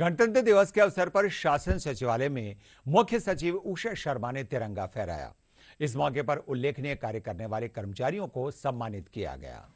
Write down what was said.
गणतंत्र दिवस के अवसर पर शासन सचिवालय में मुख्य सचिव उषा शर्मा ने तिरंगा फहराया इस मौके पर उल्लेखनीय कार्य करने वाले कर्मचारियों को सम्मानित किया गया